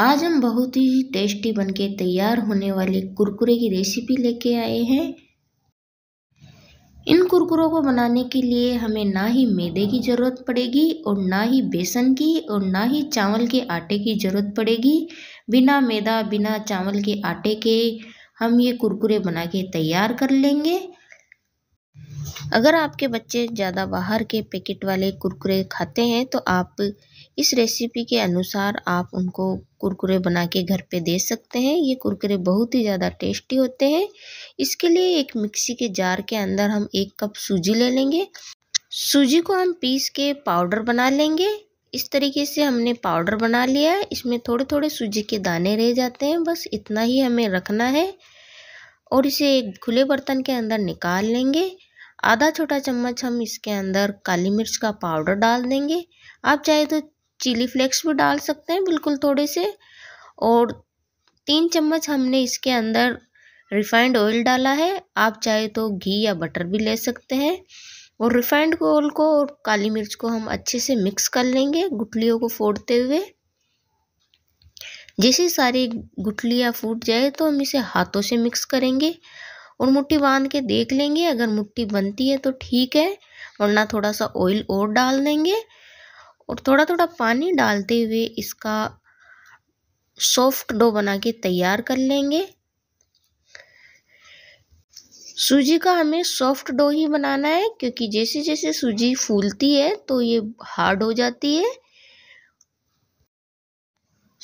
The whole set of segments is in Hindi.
आज हम बहुत ही टेस्टी बनके तैयार होने वाले कुरकुरे की रेसिपी लेके आए हैं इन कुरकुरों को बनाने के लिए हमें ना ही मैदे की ज़रूरत पड़ेगी और ना ही बेसन की और ना ही चावल के आटे की ज़रूरत पड़ेगी बिना मैदा बिना चावल के आटे के हम ये कुरकुरे बना के तैयार कर लेंगे अगर आपके बच्चे ज़्यादा बाहर के पैकेट वाले कुरकुरे खाते हैं तो आप इस रेसिपी के अनुसार आप उनको कुरकुरे बना के घर पे दे सकते हैं ये कुरकुरे बहुत ही ज़्यादा टेस्टी होते हैं इसके लिए एक मिक्सी के जार के अंदर हम एक कप सूजी ले लेंगे सूजी को हम पीस के पाउडर बना लेंगे इस तरीके से हमने पाउडर बना लिया है इसमें थोड़े थोड़े सूजी के दाने रह जाते हैं बस इतना ही हमें रखना है और इसे एक खुले बर्तन के अंदर निकाल लेंगे आधा छोटा चम्मच हम इसके अंदर काली मिर्च का पाउडर डाल देंगे आप चाहे तो चिली फ्लेक्स भी डाल सकते हैं बिल्कुल थोड़े से और तीन चम्मच हमने इसके अंदर रिफाइंड ऑयल डाला है आप चाहे तो घी या बटर भी ले सकते हैं और रिफाइंड ऑयल को और काली मिर्च को हम अच्छे से मिक्स कर लेंगे गुठलियों को फोड़ते हुए जैसे सारी गुठलियाँ फूट जाए तो हम इसे हाथों से मिक्स करेंगे और मुट्ठी बांध के देख लेंगे अगर मुट्ठी बनती है तो ठीक है वरना थोड़ा सा ऑयल और डाल देंगे और थोड़ा थोड़ा पानी डालते हुए इसका सॉफ्ट डो बना के तैयार कर लेंगे सूजी का हमें सॉफ्ट डो ही बनाना है क्योंकि जैसे जैसे सूजी फूलती है तो ये हार्ड हो जाती है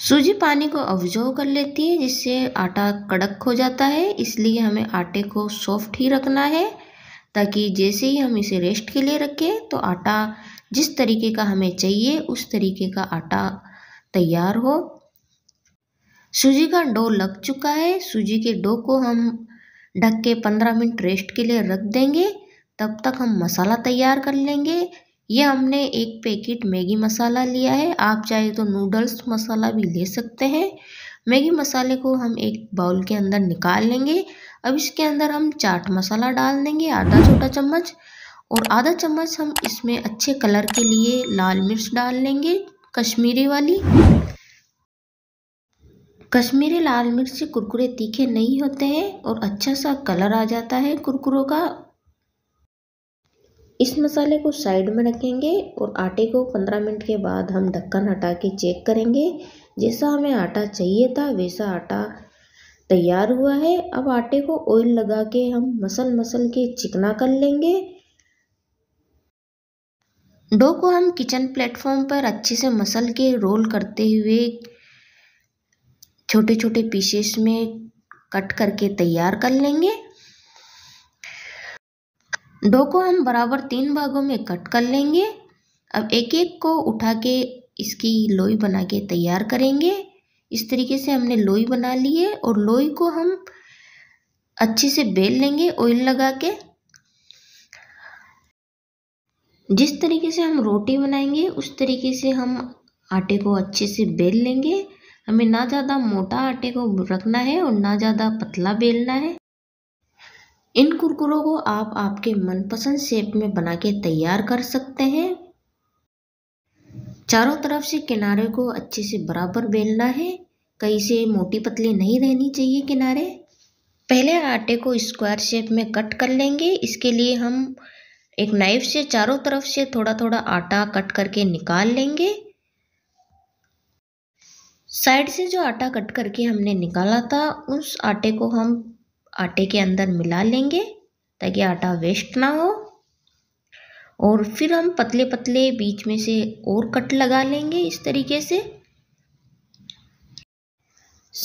सूजी पानी को अवजो कर लेती है जिससे आटा कड़क हो जाता है इसलिए हमें आटे को सॉफ्ट ही रखना है ताकि जैसे ही हम इसे रेस्ट के लिए रखें तो आटा जिस तरीके का हमें चाहिए उस तरीके का आटा तैयार हो सूजी का डो लग चुका है सूजी के डो को हम ढक के पंद्रह मिनट रेस्ट के लिए रख देंगे तब तक हम मसाला तैयार कर लेंगे ये हमने एक पैकेट मैगी मसाला लिया है आप चाहे तो नूडल्स मसाला भी ले सकते हैं मैगी मसाले को हम एक बाउल के अंदर निकाल लेंगे अब इसके अंदर हम चाट मसाला डाल देंगे आधा छोटा चम्मच और आधा चम्मच हम इसमें अच्छे कलर के लिए लाल मिर्च डाल लेंगे कश्मीरी वाली कश्मीरी लाल मिर्च से कुरकुरे तीखे नहीं होते हैं और अच्छा सा कलर आ जाता है कुरकुरों का इस मसाले को साइड में रखेंगे और आटे को 15 मिनट के बाद हम ढक्कन हटा के चेक करेंगे जैसा हमें आटा चाहिए था वैसा आटा तैयार हुआ है अब आटे को ऑयल लगा के हम मसल मसल के चिकना कर लेंगे डो को हम किचन प्लेटफॉर्म पर अच्छे से मसल के रोल करते हुए छोटे छोटे पीसेस में कट करके तैयार कर लेंगे डो को हम बराबर तीन भागों में कट कर लेंगे अब एक एक को उठा के इसकी लोई बना के तैयार करेंगे इस तरीके से हमने लोई बना ली है और लोई को हम अच्छे से बेल लेंगे ऑयल लगा के जिस तरीके से हम रोटी बनाएंगे उस तरीके से हम आटे को अच्छे से बेल लेंगे हमें ना ज़्यादा मोटा आटे को रखना है और ना ज़्यादा पतला बेलना है इन कुरकुरों को आप आपके मनपसंद शेप में बना के तैयार कर सकते हैं चारों तरफ से किनारे को अच्छे से बराबर बेलना है कहीं से मोटी पतली नहीं रहनी चाहिए किनारे पहले आटे को स्क्वायर शेप में कट कर लेंगे इसके लिए हम एक नाइफ से चारों तरफ से थोड़ा थोड़ा आटा कट करके निकाल लेंगे साइड से जो आटा कट करके हमने निकाला था उस आटे को हम आटे के अंदर मिला लेंगे ताकि आटा वेस्ट ना हो और फिर हम पतले पतले बीच में से और कट लगा लेंगे इस तरीके से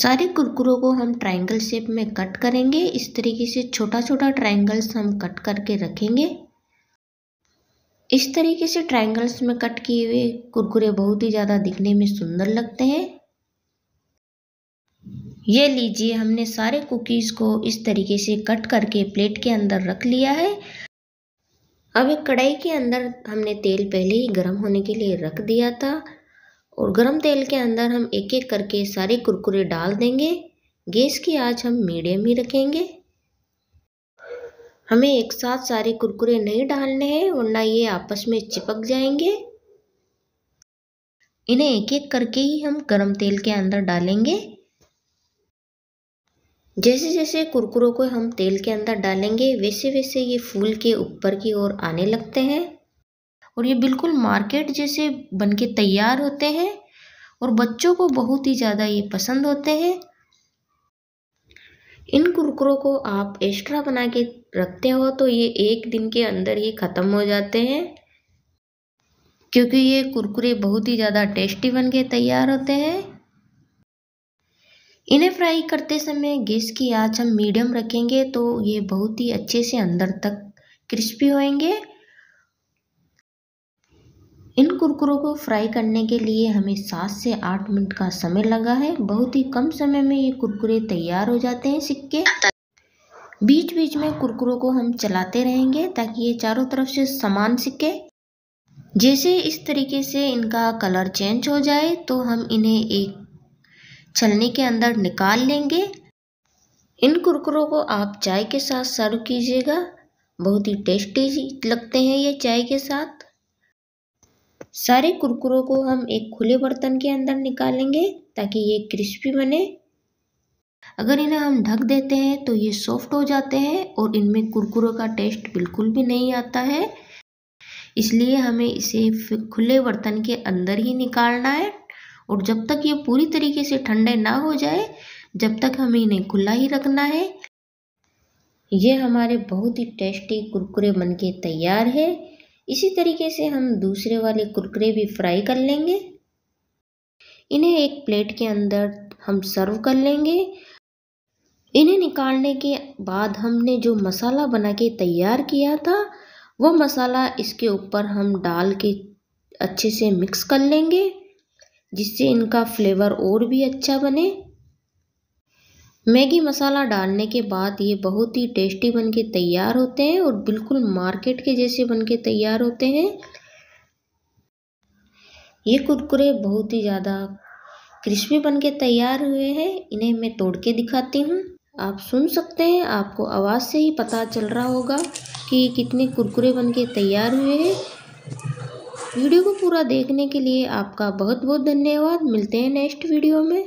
सारे कुरकुरों को हम ट्रायंगल शेप में कट करेंगे इस तरीके से छोटा छोटा ट्रायंगल्स हम कट करके रखेंगे इस तरीके से ट्रायंगल्स में कट किए हुए कुरकुरे बहुत ही ज़्यादा दिखने में सुंदर लगते हैं ये लीजिए हमने सारे कुकीज़ को इस तरीके से कट करके प्लेट के अंदर रख लिया है अब एक कढ़ाई के अंदर हमने तेल पहले ही गर्म होने के लिए रख दिया था और गर्म तेल के अंदर हम एक एक करके सारे कुरकुरे डाल देंगे गैस की आज हम मीडियम ही रखेंगे हमें एक साथ सारे कुरकुरे नहीं डालने हैं वरना ये आपस में चिपक जाएंगे इन्हें एक एक करके ही हम गरम तेल के अंदर डालेंगे जैसे जैसे कुरकुरों को हम तेल के अंदर डालेंगे वैसे वैसे ये फूल के ऊपर की ओर आने लगते हैं और ये बिल्कुल मार्केट जैसे बनके तैयार होते हैं और बच्चों को बहुत ही ज़्यादा ये पसंद होते हैं इन कुरकुरों को आप एक्स्ट्रा बना के रखते हो तो ये एक दिन के अंदर ही ख़त्म हो जाते हैं क्योंकि ये कुरकुरे बहुत ही ज़्यादा टेस्टी बन के तैयार होते हैं इन्हें फ्राई करते समय गैस की आंच हम मीडियम रखेंगे तो ये बहुत ही अच्छे से अंदर तक क्रिस्पी होएंगे इन कुरकुरों को फ्राई करने के लिए हमें सात से आठ मिनट का समय लगा है बहुत ही कम समय में ये कुरकुरे तैयार हो जाते हैं सिक्के बीच बीच में कुरकुरों को हम चलाते रहेंगे ताकि ये चारों तरफ से समान सिक्के जैसे इस तरीके से इनका कलर चेंज हो जाए तो हम इन्हें एक छलने के अंदर निकाल लेंगे इन कुरकुरों को आप चाय के साथ सर्व कीजिएगा बहुत ही टेस्टी लगते हैं ये चाय के साथ सारे कुरकुरों को हम एक खुले बर्तन के अंदर निकालेंगे ताकि ये क्रिस्पी बने अगर इन्हें हम ढक देते हैं तो ये सॉफ्ट हो जाते हैं और इनमें कुरकुरों का टेस्ट बिल्कुल भी नहीं आता है इसलिए हमें इसे खुले बर्तन के अंदर ही निकालना है और जब तक ये पूरी तरीके से ठंडे ना हो जाए जब तक हमें इन्हें खुला ही रखना है ये हमारे बहुत ही टेस्टी कुरकुरे बनके तैयार है इसी तरीके से हम दूसरे वाले कुरकुरे भी फ्राई कर लेंगे इन्हें एक प्लेट के अंदर हम सर्व कर लेंगे इन्हें निकालने के बाद हमने जो मसाला बना के तैयार किया था वो मसाला इसके ऊपर हम डाल के अच्छे से मिक्स कर लेंगे जिससे इनका फ्लेवर और भी अच्छा बने मैगी मसाला डालने के बाद ये बहुत ही टेस्टी बन के तैयार होते हैं और बिल्कुल मार्केट के जैसे बन के तैयार होते हैं ये कुरकुरे बहुत ही ज़्यादा क्रिस्पी बन के तैयार हुए हैं इन्हें मैं तोड़ के दिखाती हूँ आप सुन सकते हैं आपको आवाज़ से ही पता चल रहा होगा कि कितने कुरकुरे बन के तैयार हुए हैं वीडियो को पूरा देखने के लिए आपका बहुत बहुत धन्यवाद मिलते हैं नेक्स्ट वीडियो में